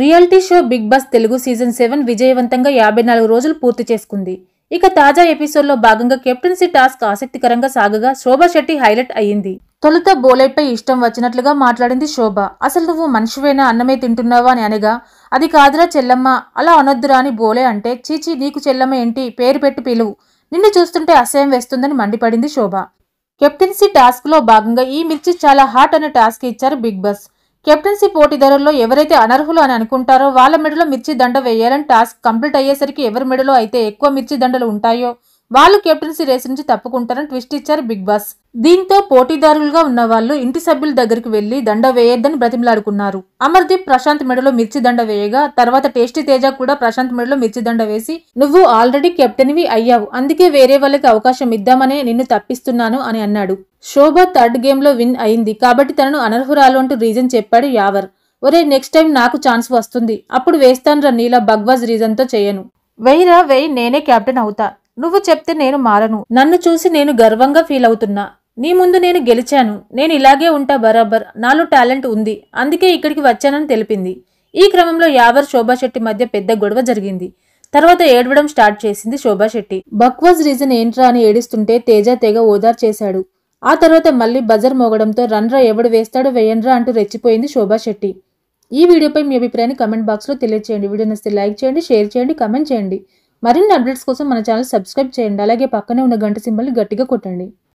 reality show Bigg Boss Telugu season seven విజయవంతంగా యాభై నాలుగు రోజులు పూర్తి చేసుకుంది ఇక తాజా ఎపిసోడ్లో భాగంగా కెప్టెన్సీ టాస్క్ ఆసక్తికరంగా సాగగా శోభా శెట్టి హైలైట్ అయ్యింది తొలుత బోలైపై ఇష్టం వచ్చినట్లుగా మాట్లాడింది శోభ అసలు నువ్వు మనిషివేనా అన్నమే తింటున్నావా అని అనగా అది కాదురా చెల్లమ్మ అలా అనొద్దురా అని బోలే అంటే చీచి నీకు చెల్లమ్మ ఏంటి పేరు పెట్టి పిలువు నిన్ను చూస్తుంటే అసహ్యం వేస్తుందని మండిపడింది శోభ కెప్టెన్సీ టాస్క్లో భాగంగా ఈ మిర్చి చాలా హాట్ అనే టాస్క్ ఇచ్చారు బిగ్ బాస్ కెప్టెన్సీ పోటీదారుల్లో ఎవరైతే అనర్హులు అని అనుకుంటారో వాళ్ళ మెడలో మిర్చి దండ వేయాలని టాస్క్ కంప్లీట్ అయ్యేసరికి ఎవరి మెడలో అయితే ఎక్కువ మిర్చి దండలు ఉంటాయో వాళ్ళు కెప్టెన్సీ రేస్ నుంచి తప్పుకుంటారని ట్విస్ట్ ఇచ్చారు బిగ్ బాస్ దీంతో పోటీదారులుగా ఉన్న వాళ్ళు ఇంటి సభ్యుల దగ్గరికి వెళ్లి దండ వేయొద్దని బ్రతిమలాడుకున్నారు అమర్దీప్ ప్రశాంత్ మెడలో మిర్చి దండ వేయగా తర్వాత టేస్టీ తేజ కూడా ప్రశాంత్ మెడలో మిర్చి దండ వేసి నువ్వు ఆల్రెడీ కెప్టెన్వి అయ్యావు అందుకే వేరే వాళ్ళకి అవకాశం ఇద్దామనే నిన్ను తప్పిస్తున్నాను అని అన్నాడు శోభ థర్డ్ గేమ్లో విన్ అయింది కాబట్టి తనను అనర్హురాలు అంటూ రీజన్ చెప్పాడు యావర్ ఒరే నెక్స్ట్ టైం నాకు ఛాన్స్ వస్తుంది అప్పుడు వేస్తాను రా నీలా బగ్వాజ్ రీజన్తో చేయను రా వెయ్యి నేనే కెప్టెన్ అవుతా నువ్వు చెప్తే నేను మారను నన్ను చూసి నేను గర్వంగా ఫీల్ అవుతున్నా నీ ముందు నేను గెలిచాను నేను ఇలాగే ఉంటా బరాబర్ నాలో టాలెంట్ ఉంది అందుకే ఇక్కడికి వచ్చానని తెలిపింది ఈ క్రమంలో యావర్ శోభాశెట్టి మధ్య పెద్ద గొడవ జరిగింది తర్వాత ఏడవడం స్టార్ట్ చేసింది శోభాశెట్టి బక్వాజ్ రీజన్ ఏంట్రా అని ఏడుస్తుంటే తేజ తెగ ఓదార్ చేశాడు ఆ తర్వాత మళ్ళీ బజర్ మోగడంతో రన్రా ఎవడు వేస్తాడో వేయన్రా అంటూ రెచ్చిపోయింది శోభాశెట్టి ఈ వీడియోపై మీ అభిప్రాయాన్ని కమెంట్ బాక్స్లో తెలియచేయండి వీడియో నచ్చితే లైక్ చేయండి షేర్ చేయండి కమెంట్ చేయండి మరిన్ని అప్డేట్స్ కోసం మన ఛానల్ సబ్స్క్రైబ్ చేయండి అలాగే పక్కనే ఉన్న గంట సింబల్ని గట్టిగా కొట్టండి